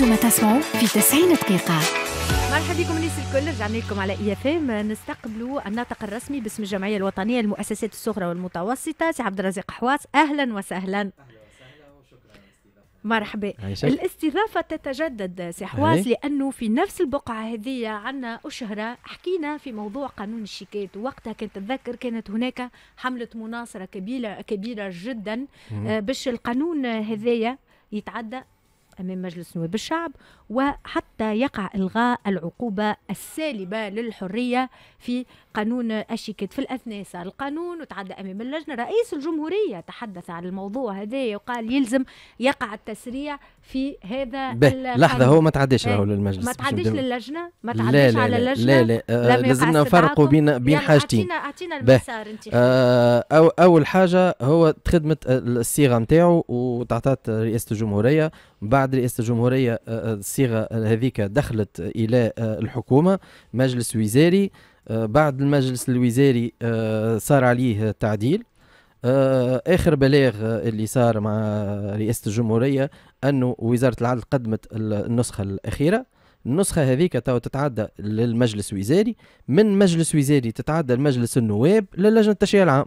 كنتم تسمعوا في 90 دقيقة مرحبا بكم الناس الكل رجعنا لكم على اي اف ام نستقبلوا الناطق الرسمي باسم الجمعيه الوطنيه للمؤسسات الصغرى والمتوسطه سي عبد الرزاق حواس اهلا وسهلا أهلا وسهلا وشكرا مرحبا الاستضافه تتجدد سي حواس لانه في نفس البقعه هذه عندنا اشهره حكينا في موضوع قانون الشيكات وقتها كنت تذكر كانت هناك حمله مناصره كبيره كبيره جدا آه، باش القانون هذايا يتعدى أمام مجلس نواب الشعب وحتى يقع إلغاء العقوبة السالبة للحرية في قانون أشيكت في الأثناء صار القانون وتعدى أمام اللجنة رئيس الجمهورية تحدث عن الموضوع هذا وقال يلزم يقع التسريع في هذا لحظة هو ما تعداش راهو للمجلس ما تعداش للجنة ما تعداش على اللجنة لا لا, لا. آه، لازمنا نفرقوا بين بين حاجتين أعطينا المسار أنت آه، أو أول حاجة هو تخدمت الصيغة نتاعو وتعطات رئاسة الجمهورية بعد رئاسه الجمهوريه آه، آه، الصيغه هذيك دخلت الى آه، الحكومه مجلس وزاري بعد المجلس الوزاري صار عليه تعديل اخر بلاغ اللي صار مع رئاسه الجمهوريه انه وزاره العدل قدمت النسخه الاخيره النسخه هذيك تو تتعدى للمجلس الوزاري من مجلس وزاري تتعدى لمجلس النواب للجنه التشريع العام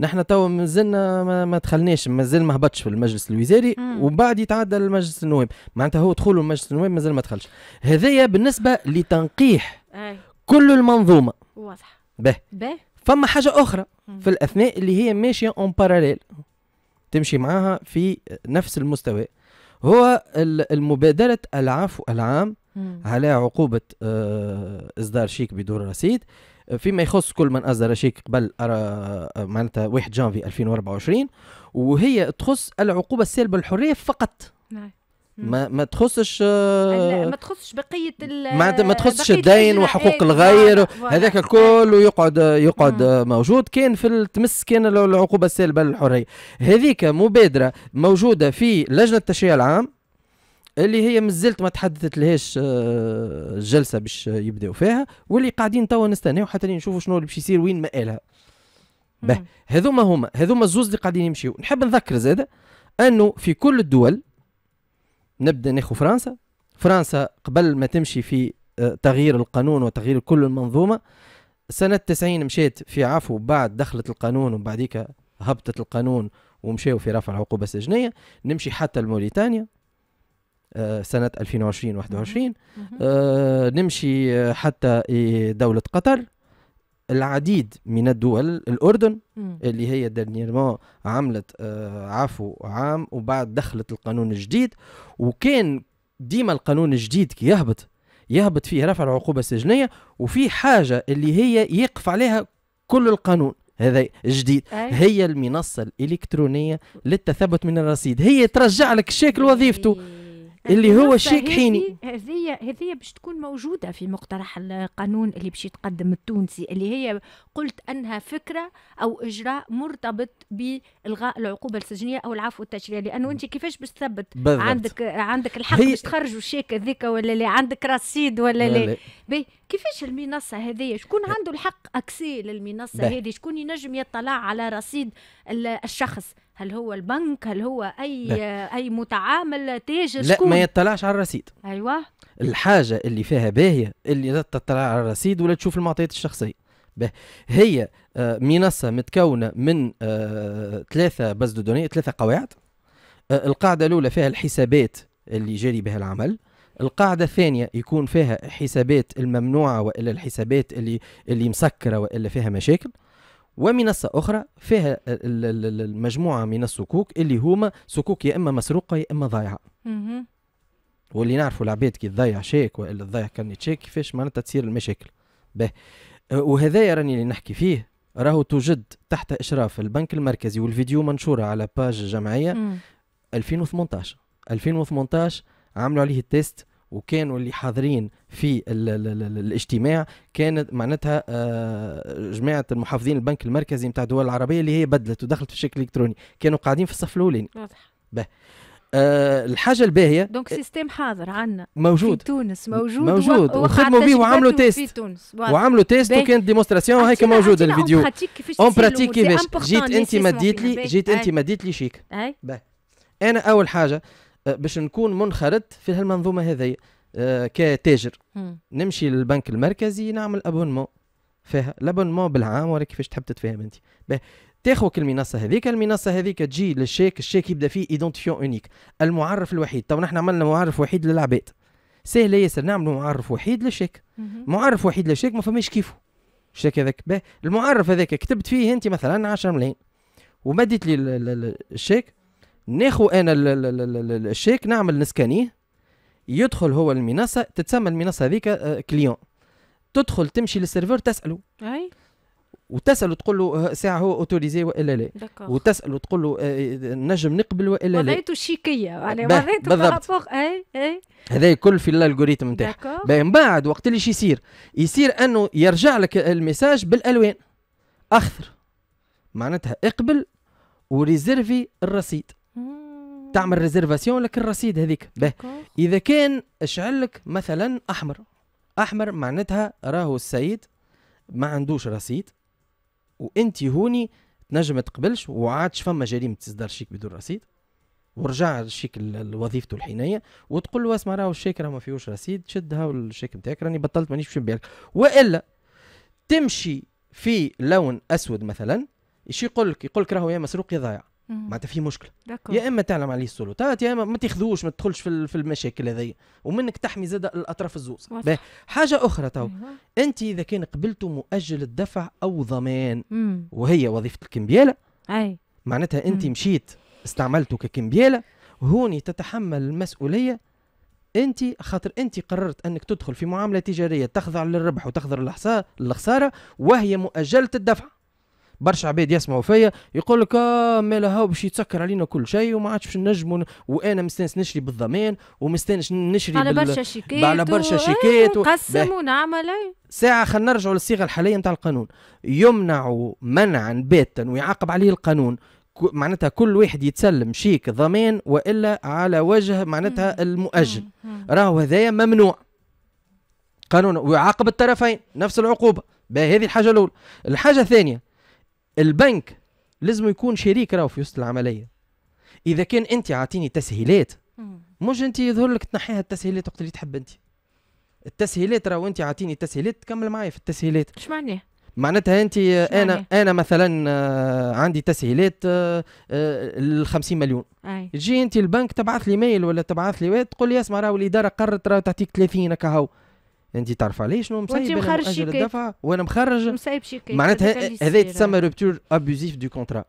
نحن توا مازلنا ما, ما دخلناش مازال ما هبطش في المجلس الوزاري ومن بعد يتعدى المجلس النواب معناتها هو دخوله المجلس النواب مازال ما دخلش هذايا بالنسبه لتنقيح أي. كل المنظومه واضح به به فما حاجه اخرى مم. في الاثناء اللي هي ماشيه اون باراليل تمشي معاها في نفس المستوى هو المبادره العفو العام مم. على عقوبه آه، اصدار شيك بدون رصيد فيما يخص كل من اصدر شيك قبل آه، معناتها 1 جانفي 2024 وهي تخص العقوبه السالبه للحريه فقط نعم. ما ما تخصش آه، ما تخصش بقيه ما ما تخصش الدين وحقوق إيه، الغير هذاك الكل ويقعد آه، يقعد مم. موجود كان في تمس كان العقوبه السالبه للحريه هذيك مبادره موجوده في لجنه التشريع العام اللي هي مازلت ما تحدثت لهاش الجلسه آه، باش يبداو فيها واللي قاعدين توا نستناو حتى نشوفوا شنو اللي باش يصير وين مآلها به هذوما هما هذوما الزوز اللي قاعدين يمشيو نحب نذكر زاده انه في كل الدول نبدا ناخذ فرنسا فرنسا قبل ما تمشي في آه، تغيير القانون وتغيير كل المنظومه سنة 90 مشيت في عفو بعد دخلت القانون وبعديك هبطت القانون ومشاو في رفع عقوبة سجنية نمشي حتى لموريتانيا سنه 2020 21 آه، نمشي حتى دوله قطر العديد من الدول الاردن اللي هي دانييرمون عملت آه، عفو عام وبعد دخلت القانون الجديد وكان ديما القانون الجديد كي يهبط يهبط فيه رفع العقوبه السجنيه وفي حاجه اللي هي يقف عليها كل القانون هذا جديد أي. هي المنصه الالكترونيه للتثبت من الرصيد هي ترجع لك الشيك لوظيفته اللي هو شيء حيني هذه هذه باش تكون موجوده في مقترح القانون اللي باش يتقدم التونسي اللي هي قلت انها فكره او اجراء مرتبط بالغاء العقوبه السجنيه او العفو التشريعي لانه انت كيفاش باش تثبت عندك عندك الحق باش تخرجوا الشيك هذيك ولا لا عندك رصيد ولا لا كيفاش المنصه هذه شكون عنده الحق اكسي للمنصه هذه شكون ينجم يطلع على رصيد الشخص هل هو البنك هل هو اي لا. اي متعامل تاجر لا ما يطلعش على الرصيد ايوه الحاجه اللي فيها باهيه اللي تطلع على الرصيد ولا تشوف المعطيات الشخصيه به هي آه، منصة متكونة من آه، ثلاثة بس دوني ثلاثة قواعد آه، القاعدة الأولى فيها الحسابات اللي جاري بها العمل القاعدة الثانية يكون فيها حسابات الممنوعة وإلا الحسابات اللي اللي مسكرة وإلا فيها مشاكل ومنصة أخرى فيها المجموعة من الصكوك اللي هما صكوك يا إما مسروقة يا إما ضايعة واللي نعرفوا العباد كي تضيع شيك والا تضيع كرنيت شيك كيفاش معناتها تصير المشاكل به وهذايا راني اللي نحكي فيه راهو توجد تحت اشراف البنك المركزي والفيديو منشوره على باج جمعيه 2018 2018 عملوا عليه التيست وكانوا اللي حاضرين في الـ الـ الـ الاجتماع كانت معناتها آه، جماعه المحافظين البنك المركزي نتاع الدول العربيه اللي هي بدلت ودخلت في الشكل الالكتروني كانوا قاعدين في الصف الاولاني واضح أه الحاجه الباهيه دونك آه، سيستم حاضر عندنا موجود في تونس موجود موجود وخدموا به وعملوا تيست في تونس وعملوا تيست وكانت ديمونستراسيون هيك موجود الفيديو اون براتيك كيفاش جيت انت مديت لي جيت انت مديت لي شيك انا اول حاجه أه، باش نكون منخرط في هالمنظومه هذه أه، كتاجر نمشي للبنك المركزي نعمل ابونمون فيها الابونمون بالعام ولا كيفاش تحب تتفاهم انت تاخذ المنصه هذيك المنصه هذيك تجي للشيك الشيك يبدا فيه ايدونتيفيون اونيك المعرف الوحيد تو نحن عملنا معرف وحيد للعباد سهل ياسر نعملوا معرف وحيد للشيك معرف وحيد للشيك ما فماش كيفه الشيك هذاك المعرف هذاك كتبت فيه انت مثلا 10 ملايين ومديت لي الشيك ناخو انا الشيك نعمل نسكانيه يدخل هو المنصه تتسمى المنصه هذيك كليون آه، تدخل تمشي للسيرفور تساله اي وتساله تقول له آه، ساعه هو اوتوريزي والا لا وتساله تقول له آه، نجم نقبل والا لا وضعيته شيكيه يعني وضعيته بالضبط اي اي هذا كل في الالغوريتم نتاعها من بعد وقت اللي يصير يصير انه يرجع لك الميساج بالالوان اخضر معناتها اقبل وريزيرفي الرصيد تعمل ريزرفاسيون لك الرصيد هذيك به اذا كان اشعل لك مثلا احمر احمر معناتها راهو السيد ما عندوش رصيد وانت هوني تنجم تقبلش وعادش فما جريمه تصدر شيك بدون رصيد ورجع الشيك لوظيفته الحينيه وتقول له اسمع راهو الشيك راه ما فيهوش رصيد شد هاو الشيك نتاعك راني بطلت مانيش باش نبيعك والا تمشي في لون اسود مثلا ايش يقول لك يقول لك راهو يا مسروق يا ضايع معناتها في مشكله يا اما تعلم عليه السلطات يا اما ما تاخذوش ما تدخلش في المشاكل هذيا ومنك تحمي زاد الاطراف الزوز حاجه اخرى تو أيوة. انت اذا كان قبلت مؤجل الدفع او ضمان مم. وهي وظيفه الكمبياله اي معناتها انت مم. مشيت استعملته ككمبياله هوني تتحمل المسؤوليه انت خاطر انت قررت انك تدخل في معامله تجاريه تخضع للربح وتخضع للخساره وهي مؤجله الدفع برشا عباد يسمعوا فيا يقول لك اه مالا هاو باش يتسكر علينا كل شيء وما عادش باش نجموا وانا مستانس نشري بالضمان ومستانس نشري على برشا شيكات على برشا إيه، شيكات نقسم ونعمل إيه. ساعة خلينا نرجعوا للصيغة الحالية نتاع القانون يمنع منعا باتا ويعاقب عليه القانون معناتها كل واحد يتسلم شيك ضمان والا على وجه معناتها المؤجل راهو هذايا ممنوع قانون ويعاقب الطرفين نفس العقوبه هذه الحاجه الاولى الحاجه الثانيه البنك لازم يكون شريك راهو في وسط العمليه اذا كان انت عاطيني تسهيلات مش انت يظهر لك تنحيها التسهيلات وقت اللي تحب انت التسهيلات راهو انت عاطيني تسهيلات تكمل معايا في التسهيلات اش معناه معناتها انت انا انا مثلا آه، عندي تسهيلات آه، آه، ال 50 مليون تجي انت البنك تبعث لي ميل ولا تبعث لي تقول لي اسمع راهو الاداره قررت راهو تعطيك 30 هكا هو انت تعرف عليه شنو مصيب انا مخرج الدفع وانا مخرج مصيب شيكايت معناتها هذا تسمى روبتور ابوزيف دو كونترا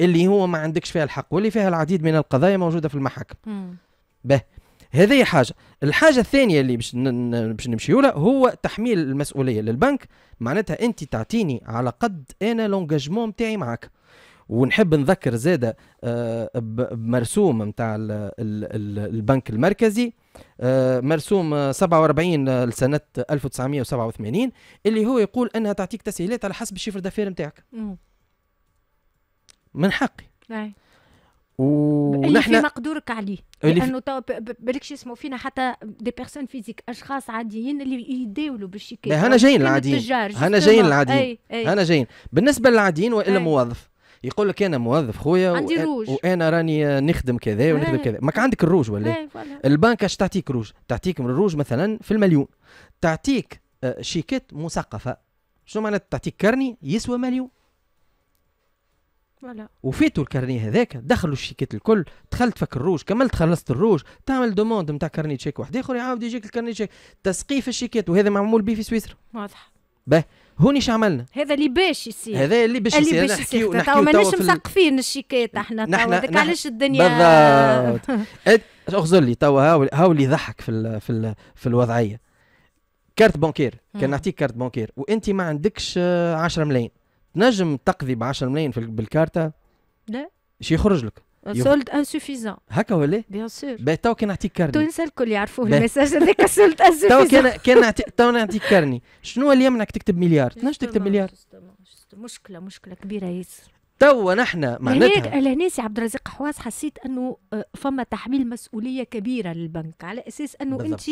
اللي هو ما عندكش فيها الحق واللي فيها العديد من القضايا موجوده في المحاكم به هذه حاجه الحاجه الثانيه اللي باش باش نمشيو لها هو تحميل المسؤوليه للبنك معناتها انت تعطيني على قد انا لونجاجمون نتاعي معاك ونحب نذكر زاده آه، بمرسوم نتاع البنك المركزي آه، مرسوم 47 آه، آه، لسنة 1987 اللي هو يقول أنها تعطيك تسهيلات على حسب الشيفر دافير نتاعك من حقي أي. ونحن في مقدورك عليه لانه تو بالكش اسمه فينا حتى دي بيرسون فيزيك اشخاص عاديين اللي يداولوا بالشيكات هنا جايين العاديين هنا جايين العاديين هنا جايين بالنسبه للعاديين والا موظف يقول لك انا موظف خويا عندي روج وانا راني نخدم كذا ونخدم إيه. كذا ماك عندك الروج ولا إيه؟ إيه، البنك اش تعطيك روج تعطيك من الروج مثلا في المليون تعطيك آه، شيكات مثقفه شنو معناتها تعطيك كرني يسوى مليون ولا. وفاتوا الكارنيه هذاك دخلوا الشيكات الكل دخلت فك الروج كملت خلصت الروج تعمل دوموند نتاع كارني تشيك واحد اخر يعاود يجيك الكارني تشيك تسقيف الشيكات وهذا معمول به في سويسرا واضح به هوني شو عملنا هذا اللي باش يصير هذا اللي باش يصير نحكيو نحكيو تو ماناش مثقفين الشيكات احنا تو هذاك علاش الدنيا بالضبط اخزر لي تو هاو اللي يضحك في في في الوضعيه كارت بونكير كان نعطيك كارت بونكير وانت ما عندكش 10 آه، ملايين تنجم تقضي ب 10 ملايين بالكارتة لا شي يخرج لك سولد انسوفيزون هكا ولا بيان سور باهي تو كي نعطيك كارني تونس الكل يعرفوه الميساج هذاك سولد انسوفيزون تو كي نعطيك تو نعطيك كارني شنو اللي يمنعك تكتب مليار؟ تنجم تكتب مليار مشكله مشكله كبيره ياسر توا نحن معناتها لهنا سي عبد الرزاق حواس حسيت انه فما تحميل مسؤوليه كبيره للبنك على اساس انه انت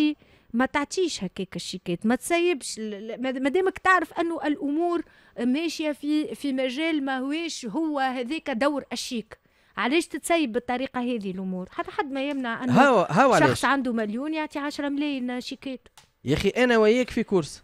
ما تعطيش هكاك الشيكات ما تسيبش ما دامك تعرف انه الامور ماشيه في في مجال ما هوش هو هذاك دور الشيك علاش تتسيب بالطريقه هذه الامور حتى حد ما يمنع انه هو هو شخص علاش. عنده مليون يعطي 10 ملايين شيكات يا اخي انا وياك في كورس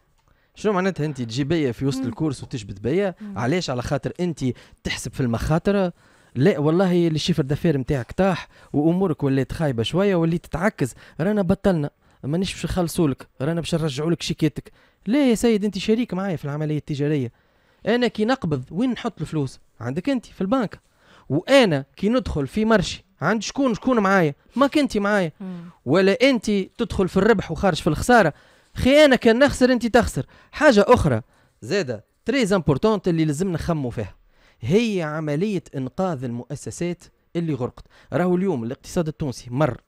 شنو معناتها انت تجي بيا في وسط الكورس وتشبت بيا علاش على خاطر انت تحسب في المخاطر لا والله الشيفر دافير نتاعك طاح وامورك ولات خايبه شويه وليت تتعكز رانا بطلنا مانيش باش نخلصوا لك رانا باش نرجعوا لك شيكاتك لا يا سيد انت شريك معايا في العمليه التجاريه انا كي نقبض وين نحط الفلوس عندك انت في البنك وانا كي ندخل في مرشي عند شكون شكون معايا ما كنت معايا ولا انت تدخل في الربح وخارج في الخساره خي انا كان نخسر انت تخسر حاجه اخرى زاده تريز امبورتونت اللي لازم نخمو فيها هي عمليه انقاذ المؤسسات اللي غرقت راهو اليوم الاقتصاد التونسي مر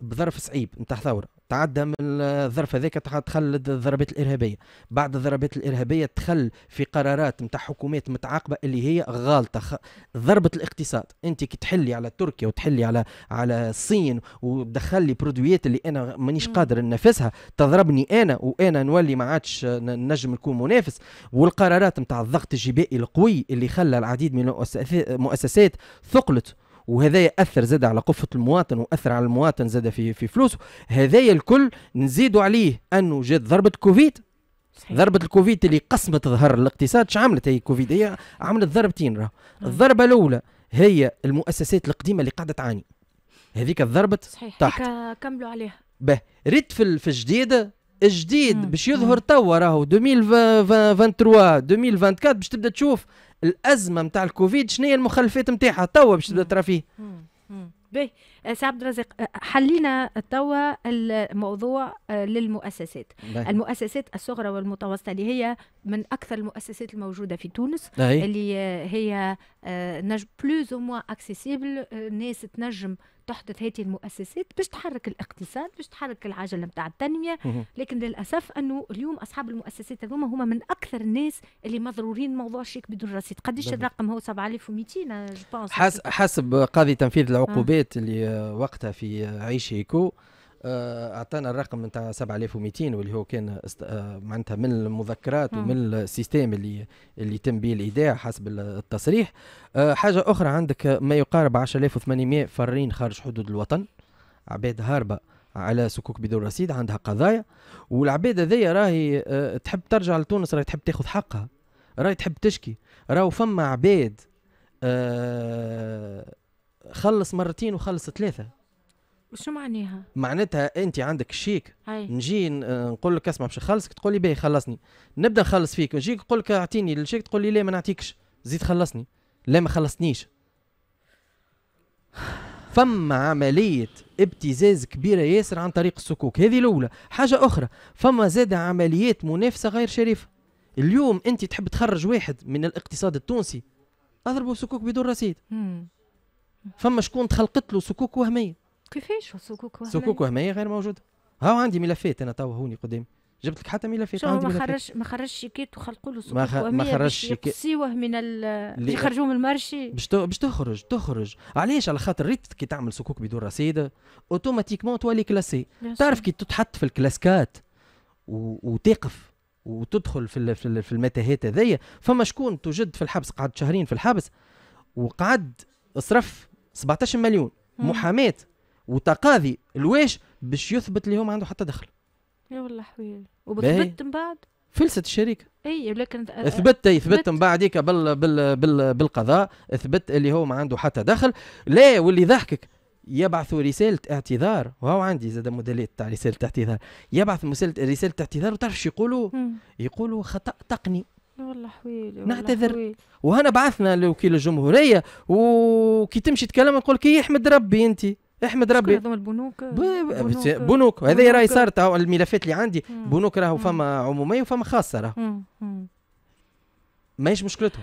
بظرف صعيب نتاع ثوره تعدى من الظرف هذاك تخلد الضربات الارهابيه بعد الضربات الارهابيه تخل في قرارات نتاع حكومات متعاقبه اللي هي غالطه خ... ضربه الاقتصاد انت كي تحلي على تركيا وتحلي على على الصين وتدخل لي برودويات اللي انا مانيش قادر ننافسها تضربني انا وانا نولي ما عادش نجم نكون منافس والقرارات نتاع الضغط الجبائي القوي اللي خلى العديد من المؤسسات ثقلت وهذا أثر زاد على قفه المواطن وأثر على المواطن زاد في في فلوسه هذايا الكل نزيدوا عليه أنه جات ضربة كوفيد صحيح. ضربة الكوفيد اللي قسمت ظهر الاقتصاد شو عملت هي كوفيد هي عملت ضربتين راه آه. الضربة الأولى هي المؤسسات القديمة اللي قاعدة تعاني هذيك الضربة صحيح تحت كملوا عليها به ريت في الجديدة جديد باش يظهر توا راهو 2023 2024 باش تبدا تشوف الازمه نتاع الكوفيد شنو هي المخلفات نتاعها توا باش تبدا ترى فيه باهي آه، سي عبد الرزاق آه، حلينا توا الموضوع آه، للمؤسسات بحي. المؤسسات الصغرى والمتوسطه اللي هي من اكثر المؤسسات الموجوده في تونس بحي. اللي هي نجم بلوز او موا اكسيسيبل الناس تنجم تحدث هذه المؤسسات باش تحرك الاقتصاد باش تحرك العجله نتاع التنميه لكن للاسف انه اليوم اصحاب المؤسسات هذوما هما من اكثر الناس اللي مضرورين موضوع الشيك بدون رصيد قديش الرقم هو 7200 حسب قاضي تنفيذ العقوبات آه. اللي وقتها في عيش ايكو آه، اعطانا الرقم نتاع 7200 واللي هو كان آه، معناتها من المذكرات ومن السيستم اللي اللي يتم به الايداع حسب التصريح آه، حاجه اخرى عندك ما يقارب 10800 فرين خارج حدود الوطن عباد هاربه على سكوك بدون رصيد عندها قضايا والعباد هذيا راهي تحب ترجع لتونس راهي تحب تاخذ حقها راهي تحب تشكي راهو فما عباد أه خلص مرتين وخلص ثلاثه وشو معناها؟ معناتها انت عندك شيك هاي. نجي نقول لك اسمع باش نخلصك تقول لي باهي خلصني نبدا نخلص فيك نجيك نقول لك اعطيني الشيك تقول لي لا ما نعطيكش زيد خلصني لا ما خلصنيش فما عملية ابتزاز كبيرة ياسر عن طريق السكوك هذه الأولى حاجة أخرى فما زاد عمليات منافسة غير شريفة اليوم أنت تحب تخرج واحد من الاقتصاد التونسي أضربه سكوك بدون رصيد فما شكون تخلقت له سكوك وهميه كيفاش سكوك وهميه سكوك وهميه غير موجوده ها عندي ملفات انا توا هوني قدامي جبت لك حتى ملفات عندي ما خرجش ما خرجش شيكات وخلقوا له سكوك ما, خ... ما خرجش شيكات من ال... يخرجوه من المارشي باش باش تخرج تخرج علاش على خاطر ريت كي تعمل سكوك بدون رصيد اوتوماتيكمون تولي كلاسي تعرف كي تتحط في الكلاسكات و... وتقف وتدخل في في, في المتاهات هذيا فما شكون توجد في الحبس قعد شهرين في الحبس وقعد اصرف 17 مليون محاماه وتقاضي لواش باش يثبت اللي هو ما عنده حتى دخل يا والله حويل وبثبت من بعد فلست الشركه اي ولكن اثبت اثبت من بعديك بال بال بال بالقضاء اثبت اللي هو ما عنده حتى دخل لا واللي ضحكك يبعثوا رسالة اعتذار وهو عندي زاد موديلات تاع رسالة اعتذار يبعث رسالة اعتذار وتعرف شو يقولوا يقولوا خطأ تقني والله حويل نعتذر وهنا بعثنا لوكيل الجمهوريه وكي تمشي تكلم نقول كي يحمد ربي انت احمد ربي هذوما البنوك بنوك, بنوك. هذا راهي صارت الملفات اللي عندي مم. بنوك راهو فما عموميه وفما خاصه راهو ماهيش مشكلتهم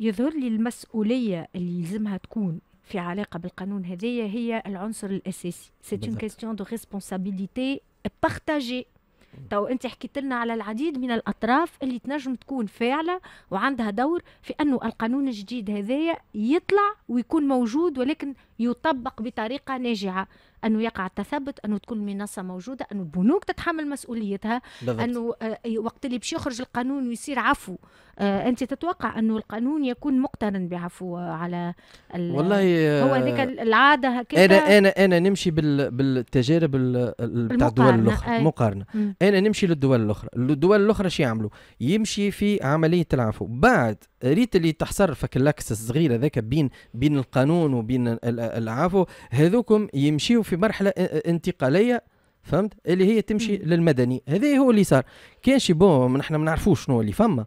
يظهر لي المسؤوليه اللي يلزمها تكون في علاقه بالقانون هذايا هي العنصر الاساسي سي اون كيستيون دو ريسبونسابيليتي بارتاجي تو انت حكيت لنا على العديد من الاطراف اللي تنجم تكون فاعله وعندها دور في انه القانون الجديد هذايا يطلع ويكون موجود ولكن يطبق بطريقه ناجعه انه يقع التثبت انه تكون المنصه موجوده انه البنوك تتحمل مسؤوليتها بالضبط. انه آه، وقت اللي باش يخرج القانون ويصير عفو آه، انت تتوقع انه القانون يكون مقترن بعفو آه، على والله هو هذيك العاده هكذا انا انا انا نمشي بال بالتجارب بتاع الدول الاخرى مقارنه انا نمشي للدول الاخرى الدول الاخرى شو يعملوا يمشي في عمليه العفو بعد ريت اللي تحصر فك اللاكس الصغير هذاك بين بين القانون وبين العفو هذوكم يمشيوا في مرحله انتقاليه فهمت اللي هي تمشي للمدني هذا هو اللي صار كان شي بون نحن ما نعرفوش شنو اللي فما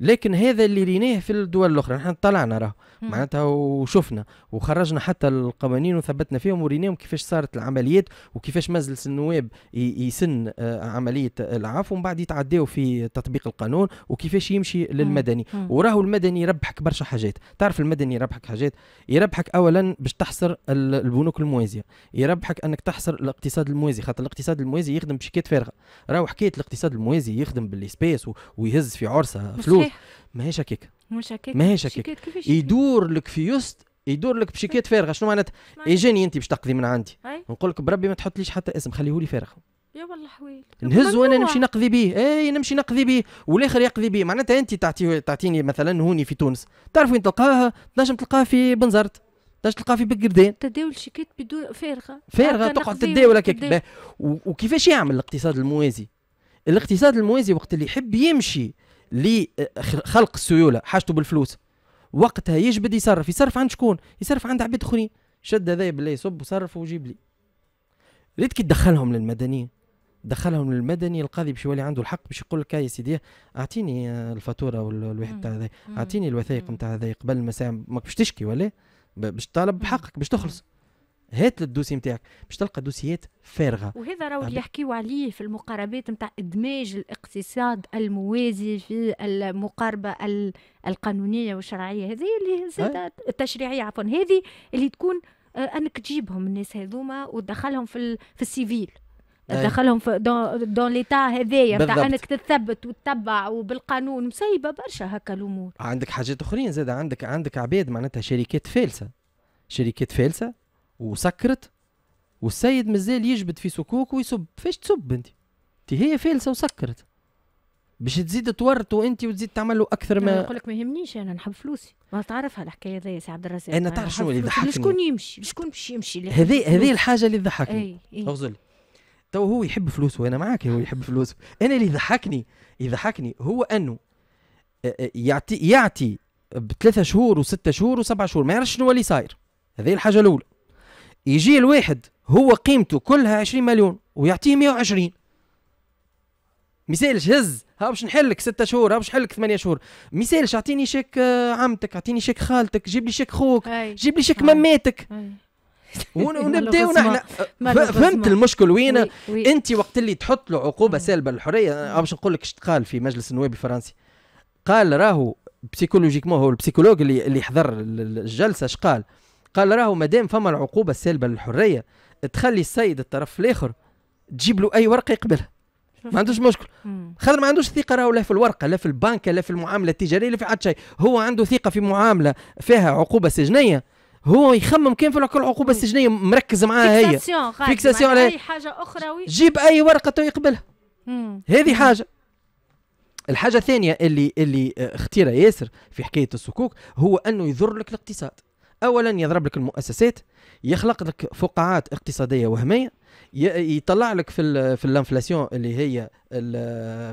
لكن هذا اللي ريناه في الدول الاخرى نحن طلعنا راه معناتها وشفنا وخرجنا حتى القوانين وثبتنا فيهم وريناهم كيفاش صارت العمليات وكيفاش مجلس النواب يسن آه، عمليه العفو ومن بعد يتعداو في تطبيق القانون وكيفاش يمشي للمدني وراهو المدني يربحك برشا حاجات تعرف المدني يربحك حاجات يربحك اولا باش تحصر البنوك الموازيه يربحك انك تحصر الاقتصاد الموازي خاطر الاقتصاد الموازي يخدم بشيكات فارغه راهو حكايه الاقتصاد الموازي يخدم بالسبيس ويهز في عرسه فلوس ماهيش هكاك ماهيش هكاك ماهيش هكاك يدور لك في يست يدور لك بشيكات فارغه شنو معناتها اجاني إيه، انت باش تقضي من عندي نقول لك بربي ما تحطليش حتى اسم خليهولي فارغ يا والله حويل نهز وانا نمشي نقضي به اي نمشي نقضي به والاخر يقضي به معناتها انت تعطي تعطيني مثلا هوني في تونس تعرف وين تلقاها تنجم تلقاها في بنزرت تنجم تلقاها في بكردان تداول شيكات بدون فارغه فارغه تقعد تداول هكاك وكيفاش يعمل الاقتصاد الموازي الاقتصاد الموازي وقت اللي يحب يمشي لخلق السيوله حاجته بالفلوس وقتها يجبد يصرف يصرف عند شكون يصرف عند عباد اخرين شد هذا بالله يصب وصرف وجيب لي ريت كي تدخلهم للمدنيه دخلهم للمدني القاضي باش يولي عنده الحق باش يقول لك يا سيدي اعطيني الفاتوره والواحد تاع هذا اعطيني الوثائق نتاع هذا قبل ما باش تشكي ولا باش تطالب بحقك باش تخلص هات الدوسي نتاعك باش تلقى دوسيات فارغه وهذا راهو اللي يحكيو عليه في المقاربات نتاع ادماج الاقتصاد الموازي في المقاربه القانونيه والشرعيه هذه اللي التشريعيه عفوا هذه اللي تكون آه، انك تجيبهم الناس هذوما وتدخلهم في في السيفيل دخلهم في دون, ليتا هذايا نتاع انك تثبت وتتبع وبالقانون مسيبه برشا هكا الامور عندك حاجات اخرين زاد عندك عندك عباد معناتها شركات فالسه شركات فالسه وسكرت والسيد مازال يجبد في سكوك ويسب فاش تسب انت انت هي فالسه وسكرت باش تزيد تورط وانت وتزيد تعمل اكثر ما نقول لك ما يهمنيش انا نحب فلوسي ما تعرفها الحكايه يا سي عبد الرزاق انا تعرف شنو اللي ضحكني شكون يمشي شكون باش يمشي هذه هذه الحاجه اللي ضحكني اغزل تو هو يحب فلوسه وانا معاك هو يحب فلوسه انا اللي ضحكني يضحكني هو انه يعطي يعطي بثلاثة شهور وستة شهور وسبعة شهور ما يعرفش شنو اللي صاير هذه الحاجة الأولى يجي الواحد هو قيمته كلها 20 مليون ويعطيه 120 ما يسالش هز ها باش نحلك ستة شهور ها باش نحلك ثمانية شهور ما يسالش اعطيني شيك آه، عمتك اعطيني شيك خالتك جيب لي شيك خوك جيب لي شيك مماتك ونبداو نحن فهمت المشكل وين انت وقت اللي تحط له عقوبه سالبه للحريه باش نقول لك اش قال في مجلس النواب الفرنسي قال راهو بسيكولوجيكمون هو البسيكولوج اللي اللي حضر الجلسه اش قال قال راهو مادام فما العقوبه السالبه للحريه تخلي السيد الطرف الاخر تجيب له اي ورقه يقبلها ما عندوش مشكل خاطر ما عندوش ثقه راهو لا في الورقه لا في البنك لا في المعامله التجاريه لا في حتى شيء هو عنده ثقه في معامله فيها عقوبه سجنيه هو يخمم كان في العقوبه السجنيه مركز معاها هي فيكساسيون على اي يعني حاجه اخرى جيب اي ورقه تو يقبلها هذه حاجه الحاجه الثانيه اللي اللي آه، اختيرها ياسر في حكايه الصكوك هو انه يضر لك الاقتصاد اولا يضرب لك المؤسسات يخلق لك فقاعات اقتصاديه وهميه يطلع لك في في الانفلاسيون اللي هي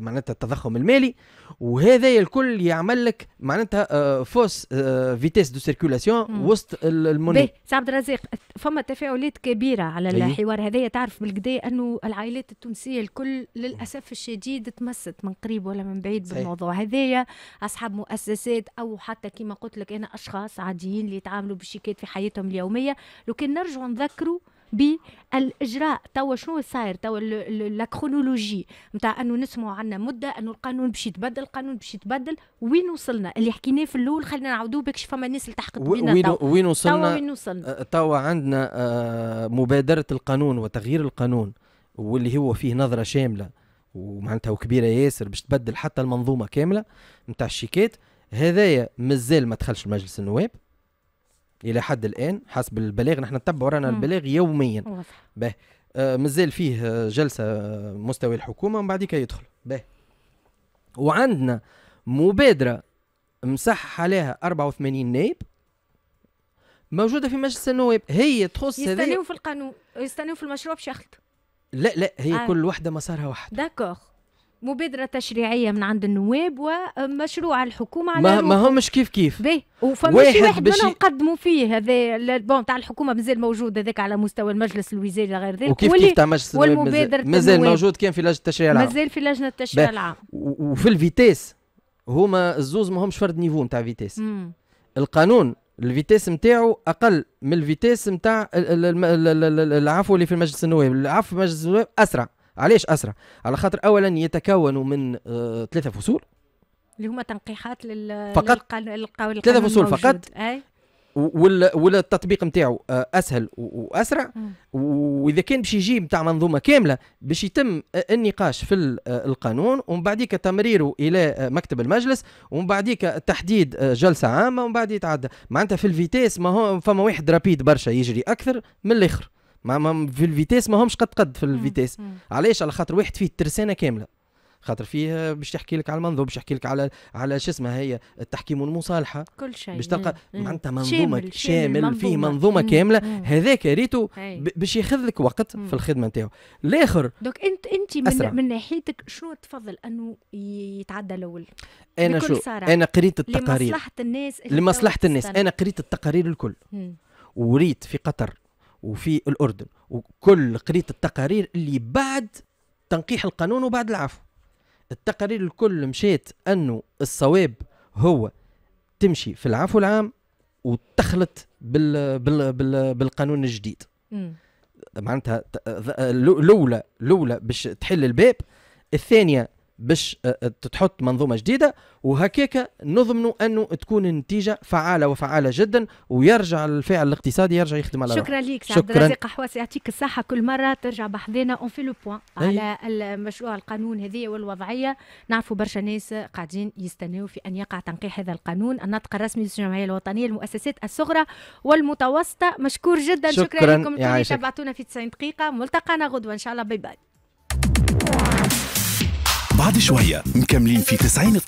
معناتها التضخم المالي وهذا الكل يعمل لك معناتها آه، فوس آه، فيتيس دو سيركولاسيون وسط الموني سي عبد الرزاق فما تفاعلات كبيره على أيوه. الحوار هذايا تعرف بالكدا انه العائلات التونسيه الكل للاسف الشديد تمست من قريب ولا من بعيد بالموضوع هذايا اصحاب مؤسسات او حتى كما قلت لك انا اشخاص عاديين اللي يتعاملوا بالشيكات في حياتهم اليوميه لو كان نرجعوا نذكروا بالاجراء توا شنو صاير توا لا كرونولوجي نتاع انه نسمعوا عنا مده انه القانون باش يتبدل القانون باش يتبدل وين وصلنا اللي حكيناه في الاول خلينا نعاودوه باش فما ناس التحقت بينا وين وين وصلنا توا وين وصلنا أه، توا عندنا أه، مبادره القانون وتغيير القانون واللي هو فيه نظره شامله ومعناتها وكبيره ياسر باش تبدل حتى المنظومه كامله نتاع الشيكات هذايا مازال ما دخلش مجلس النواب الى حد الان حسب البلاغ نحن نتبع ورانا البلاغ يوميا به آه مازال فيه جلسه مستوى الحكومه ومن بعديك يدخل به وعندنا مبادره مسح عليها 84 نائب موجوده في مجلس النواب هي تخص يستنوا في القانون يستنوا في المشروع باش لا لا هي آه. كل وحده مسارها واحد داكوغ مبادرة تشريعية من عند النواب ومشروع الحكومة على ما, ما مش كيف كيف بيه وفما واحد, واحد منهم قدموا فيه هذا بون تاع الحكومة مازال موجود هذاك على مستوى المجلس الوزاري غير ذلك وكيف كيف تاع مجلس الوزاري مازال موجود كان في لجنة التشريع العام مازال في لجنة التشريع العام وفي الفيتيس هما الزوز ما همش فرد نيفو نتاع فيتيس القانون الفيتيس نتاعو اقل من الفيتيس نتاع العفو اللي في مجلس النواب العفو في مجلس النواب اسرع علاش اسرع على خاطر اولا يتكون من آه ثلاثه فصول اللي هما تنقيحات لل فقط ثلاثه فصول موجود. فقط اي والتطبيق نتاعو آه، اسهل واسرع واذا كان باش يجي نتاع منظومه كامله باش يتم آه، النقاش في آه، القانون ومن بعديك تمريره الى مكتب المجلس ومن بعديك تحديد جلسه عامه ومن بعد يتعدى معناتها في الفيتيس ما هو فما واحد رابيد برشا يجري اكثر من الاخر ما, ما في الفيتيس ما همش قد قد في الفيتيس علاش على خاطر واحد فيه ترسانه كامله خاطر فيه باش تحكي لك على المنظوم باش تحكي لك على على شو اسمها هي التحكيم والمصالحه كل شيء باش تلقى معناتها منظومه شامل, شامل منظومة. فيه منظومه مم. كامله هذاك ريتو باش ياخذ لك وقت مم. في الخدمه نتاعو الاخر دوك انت انت من, من ناحيتك شنو تفضل انه يتعدى الاول انا شو صارع. انا قريت التقارير لمصلحه الناس لمصلحه الناس انا قريت التقارير الكل وريت في قطر وفي الاردن وكل قريت التقارير اللي بعد تنقيح القانون وبعد العفو التقارير الكل مشيت انه الصواب هو تمشي في العفو العام وتخلط بال بال بال بالقانون الجديد معناتها الاولى الاولى باش تحل الباب الثانيه باش آه، آه، تحط منظومه جديده وهكاك نضمنوا انه تكون النتيجه فعاله وفعاله جدا ويرجع الفعل الاقتصادي يرجع يخدم على شكرا لك سي عبد الرزاق حواسي يعطيك الصحه كل مره ترجع بحذنا اون في لو بوان على المشروع القانون هذه والوضعيه نعرفوا برشا ناس قاعدين يستناو في ان يقع تنقيح هذا القانون الناطق الرسمي للجمعيه الوطنيه المؤسسات الصغرى والمتوسطه مشكور جدا شكرا, شكرا لكم تبعتونا في 90 دقيقه ملتقانا غدوه ان شاء الله باي باي بعد شوية مكملين في 90 دقيقة